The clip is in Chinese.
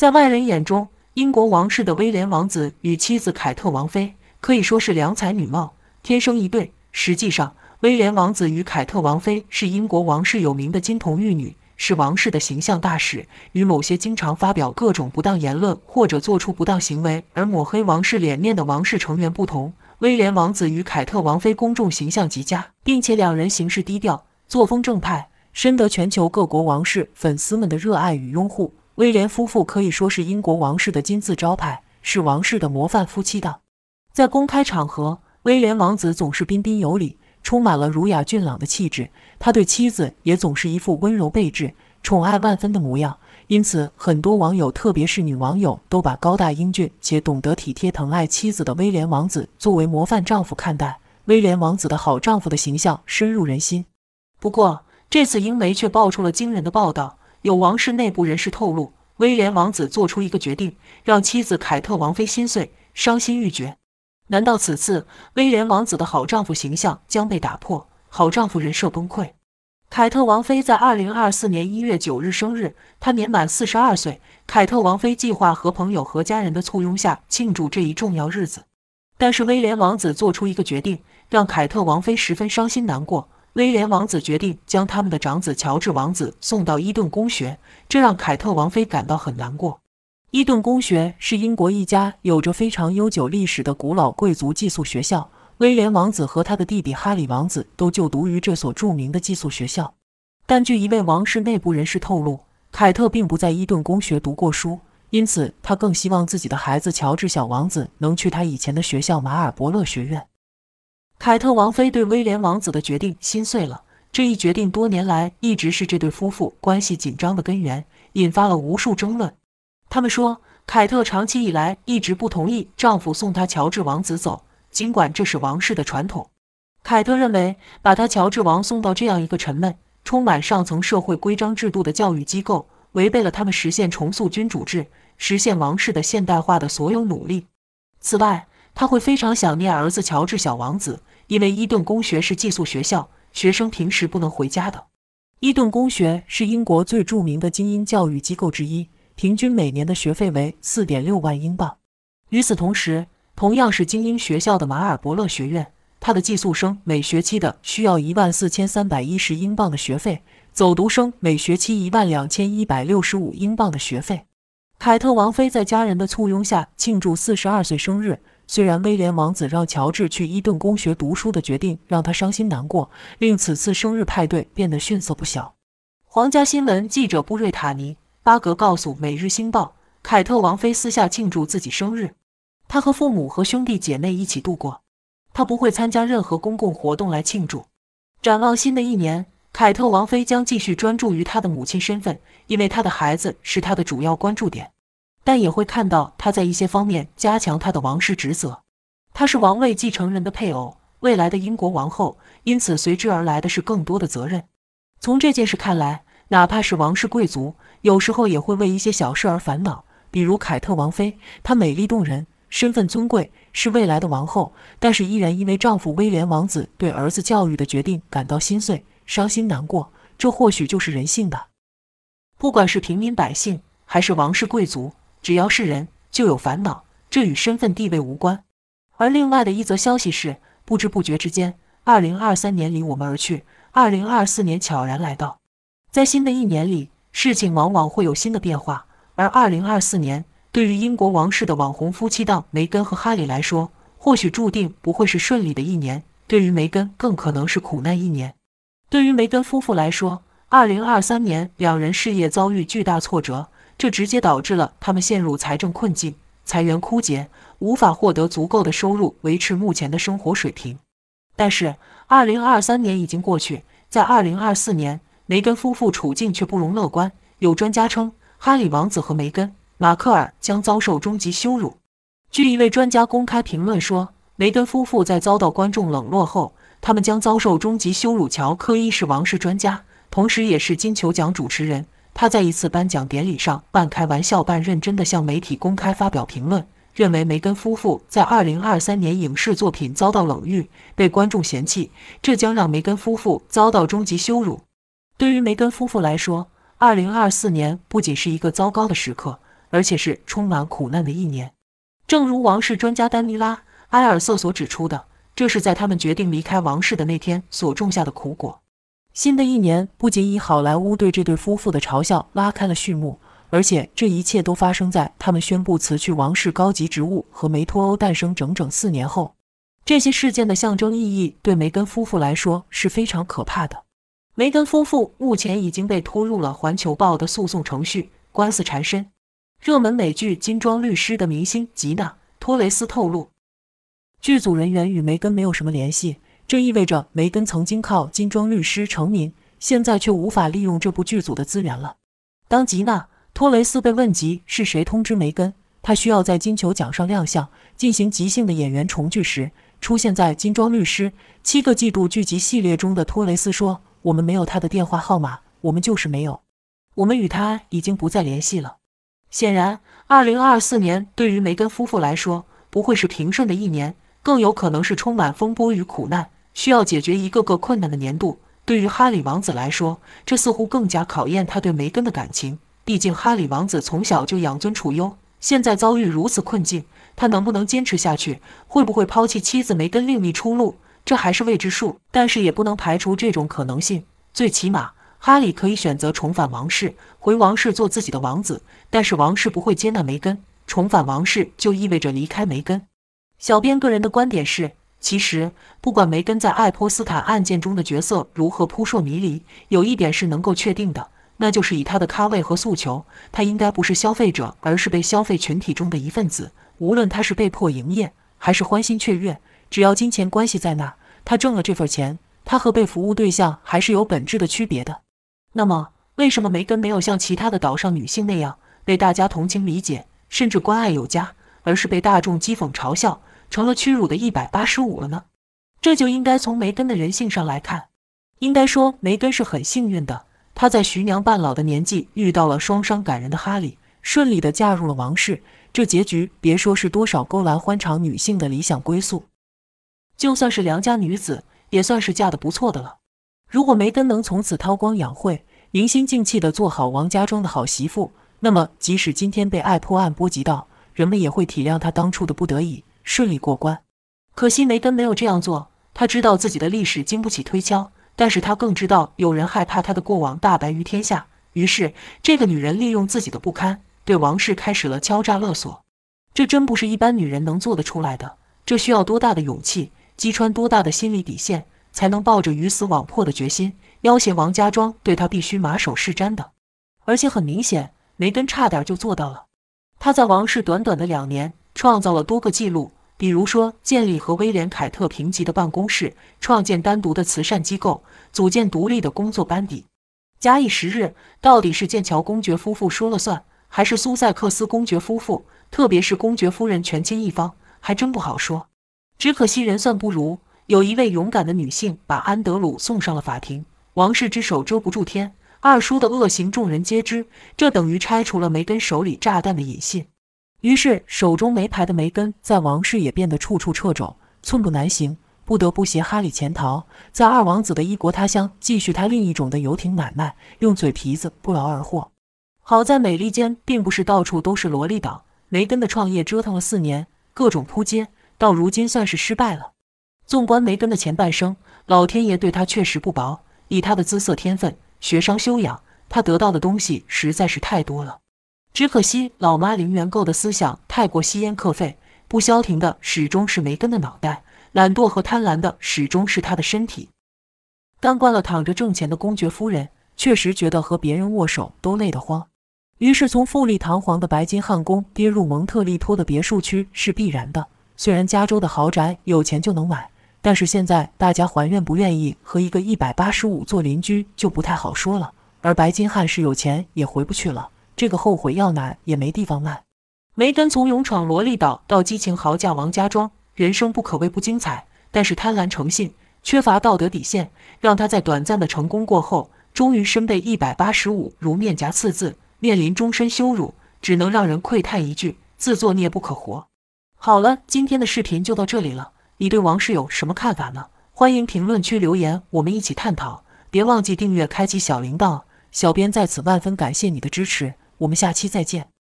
在外人眼中，英国王室的威廉王子与妻子凯特王妃可以说是良才女貌，天生一对。实际上，威廉王子与凯特王妃是英国王室有名的金童玉女，是王室的形象大使。与某些经常发表各种不当言论或者做出不当行为而抹黑王室脸面的王室成员不同，威廉王子与凯特王妃公众形象极佳，并且两人行事低调，作风正派，深得全球各国王室粉丝们的热爱与拥护。威廉夫妇可以说是英国王室的金字招牌，是王室的模范夫妻档。在公开场合，威廉王子总是彬彬有礼，充满了儒雅俊朗的气质。他对妻子也总是一副温柔备至、宠爱万分的模样。因此，很多网友，特别是女网友，都把高大英俊且懂得体贴疼爱妻子的威廉王子作为模范丈夫看待。威廉王子的好丈夫的形象深入人心。不过，这次英媒却爆出了惊人的报道。有王室内部人士透露，威廉王子做出一个决定，让妻子凯特王妃心碎、伤心欲绝。难道此次威廉王子的好丈夫形象将被打破，好丈夫人设崩溃？凯特王妃在二零二四年一月九日生日，她年满四十二岁。凯特王妃计划和朋友和家人的簇拥下庆祝这一重要日子，但是威廉王子做出一个决定，让凯特王妃十分伤心难过。威廉王子决定将他们的长子乔治王子送到伊顿公学，这让凯特王妃感到很难过。伊顿公学是英国一家有着非常悠久历史的古老贵族寄宿学校，威廉王子和他的弟弟哈里王子都就读于这所著名的寄宿学校。但据一位王室内部人士透露，凯特并不在伊顿公学读过书，因此他更希望自己的孩子乔治小王子能去他以前的学校马尔伯勒学院。凯特王妃对威廉王子的决定心碎了。这一决定多年来一直是这对夫妇关系紧张的根源，引发了无数争论。他们说，凯特长期以来一直不同意丈夫送她乔治王子走，尽管这是王室的传统。凯特认为，把她乔治王送到这样一个沉闷、充满上层社会规章制度的教育机构，违背了他们实现重塑君主制、实现王室的现代化的所有努力。此外，他会非常想念儿子乔治小王子。因为伊顿公学是寄宿学校，学生平时不能回家的。伊顿公学是英国最著名的精英教育机构之一，平均每年的学费为四点六万英镑。与此同时，同样是精英学校的马尔伯勒学院，它的寄宿生每学期的需要一万四千三百一十英镑的学费，走读生每学期一万两千一百六十五英镑的学费。凯特王妃在家人的簇拥下庆祝四十二岁生日。虽然威廉王子让乔治去伊顿公学读书的决定让他伤心难过，令此次生日派对变得逊色不小。皇家新闻记者布瑞塔尼·巴格告诉《每日星报》，凯特王妃私下庆祝自己生日，她和父母和兄弟姐妹一起度过，她不会参加任何公共活动来庆祝。展望新的一年，凯特王妃将继续专注于她的母亲身份，因为她的孩子是她的主要关注点。但也会看到他在一些方面加强他的王室职责。他是王位继承人的配偶，未来的英国王后，因此随之而来的是更多的责任。从这件事看来，哪怕是王室贵族，有时候也会为一些小事而烦恼。比如凯特王妃，她美丽动人，身份尊贵，是未来的王后，但是依然因为丈夫威廉王子对儿子教育的决定感到心碎、伤心、难过。这或许就是人性吧。不管是平民百姓还是王室贵族。只要是人就有烦恼，这与身份地位无关。而另外的一则消息是，不知不觉之间，二零二三年离我们而去，二零二四年悄然来到。在新的一年里，事情往往会有新的变化。而二零二四年对于英国王室的网红夫妻档梅根和哈里来说，或许注定不会是顺利的一年。对于梅根，更可能是苦难一年。对于梅根夫妇来说，二零二三年两人事业遭遇巨大挫折。这直接导致了他们陷入财政困境，财源枯竭，无法获得足够的收入维持目前的生活水平。但是，二零二三年已经过去，在二零二四年，梅根夫妇处境却不容乐观。有专家称，哈里王子和梅根·马克尔将遭受终极羞辱。据一位专家公开评论说，梅根夫妇在遭到观众冷落后，他们将遭受终极羞辱。乔科伊是王室专家，同时也是金球奖主持人。他在一次颁奖典礼上半开玩笑半认真地向媒体公开发表评论，认为梅根夫妇在2023年影视作品遭到冷遇，被观众嫌弃，这将让梅根夫妇遭到终极羞辱。对于梅根夫妇来说，2024年不仅是一个糟糕的时刻，而且是充满苦难的一年。正如王室专家丹尼拉·埃尔瑟所指出的，这是在他们决定离开王室的那天所种下的苦果。新的一年不仅以好莱坞对这对夫妇的嘲笑拉开了序幕，而且这一切都发生在他们宣布辞去王室高级职务和梅托欧诞生整整四年后。这些事件的象征意义对梅根夫妇来说是非常可怕的。梅根夫妇目前已经被拖入了《环球报》的诉讼程序，官司缠身。热门美剧《金装律师》的明星吉娜·托雷斯透露，剧组人员与梅根没有什么联系。这意味着梅根曾经靠《金装律师》成名，现在却无法利用这部剧组的资源了。当吉娜·托雷斯被问及是谁通知梅根他需要在金球奖上亮相进行即兴的演员重聚时，出现在《金装律师》七个季度剧集系列中的托雷斯说：“我们没有他的电话号码，我们就是没有，我们与他已经不再联系了。”显然，二零二四年对于梅根夫妇来说不会是平顺的一年，更有可能是充满风波与苦难。需要解决一个个困难的年度，对于哈里王子来说，这似乎更加考验他对梅根的感情。毕竟，哈里王子从小就养尊处优，现在遭遇如此困境，他能不能坚持下去？会不会抛弃妻子梅根另觅出路？这还是未知数，但是也不能排除这种可能性。最起码，哈里可以选择重返王室，回王室做自己的王子，但是王室不会接纳梅根。重返王室就意味着离开梅根。小编个人的观点是。其实，不管梅根在爱泼斯坦案件中的角色如何扑朔迷离，有一点是能够确定的，那就是以她的咖位和诉求，她应该不是消费者，而是被消费群体中的一份子。无论她是被迫营业还是欢欣雀跃，只要金钱关系在那，她挣了这份钱，她和被服务对象还是有本质的区别的。那么，为什么梅根没有像其他的岛上女性那样被大家同情理解，甚至关爱有加，而是被大众讥讽嘲笑？成了屈辱的一百八十五了呢，这就应该从梅根的人性上来看，应该说梅根是很幸运的，她在徐娘半老的年纪遇到了双商感人的哈利，顺利的嫁入了王室，这结局别说是多少勾栏欢场女性的理想归宿，就算是良家女子也算是嫁得不错的了。如果梅根能从此韬光养晦，凝心静气的做好王家庄的好媳妇，那么即使今天被爱破案波及到，人们也会体谅她当初的不得已。顺利过关，可惜梅根没有这样做。他知道自己的历史经不起推敲，但是他更知道有人害怕他的过往大白于天下。于是，这个女人利用自己的不堪，对王氏开始了敲诈勒索。这真不是一般女人能做得出来的，这需要多大的勇气，击穿多大的心理底线，才能抱着鱼死网破的决心，要挟王家庄对他必须马首是瞻的。而且很明显，梅根差点就做到了。他在王氏短短的两年。创造了多个记录，比如说建立和威廉·凯特平级的办公室，创建单独的慈善机构，组建独立的工作班底。假以时日，到底是剑桥公爵夫妇说了算，还是苏塞克斯公爵夫妇，特别是公爵夫人权倾一方，还真不好说。只可惜人算不如，有一位勇敢的女性把安德鲁送上了法庭。王室之手遮不住天，二叔的恶行众人皆知，这等于拆除了梅根手里炸弹的引信。于是，手中没牌的梅根，在王室也变得处处掣肘，寸步难行，不得不携哈里潜逃，在二王子的异国他乡，继续他另一种的游艇买卖，用嘴皮子不劳而获。好在美利坚并不是到处都是萝莉岛，梅根的创业折腾了四年，各种扑街，到如今算是失败了。纵观梅根的前半生，老天爷对他确实不薄，以他的姿色、天分、学商修养，他得到的东西实在是太多了。只可惜，老妈零元购的思想太过吸烟克肺，不消停的始终是梅根的脑袋，懒惰和贪婪的始终是她的身体。当惯了躺着挣钱的公爵夫人，确实觉得和别人握手都累得慌。于是，从富丽堂皇的白金汉宫跌入蒙特利托的别墅区是必然的。虽然加州的豪宅有钱就能买，但是现在大家还愿不愿意和一个一百八十五做邻居就不太好说了。而白金汉是有钱也回不去了。这个后悔药难，也没地方卖。梅根从勇闯萝莉岛到激情豪嫁王家庄，人生不可谓不精彩。但是贪婪成性，缺乏道德底线，让他在短暂的成功过后，终于身背一百八十五如面颊刺字，面临终身羞辱，只能让人喟叹一句：自作孽不可活。好了，今天的视频就到这里了。你对王室有什么看法呢？欢迎评论区留言，我们一起探讨。别忘记订阅、开启小铃铛。小编在此万分感谢你的支持。我们下期再见。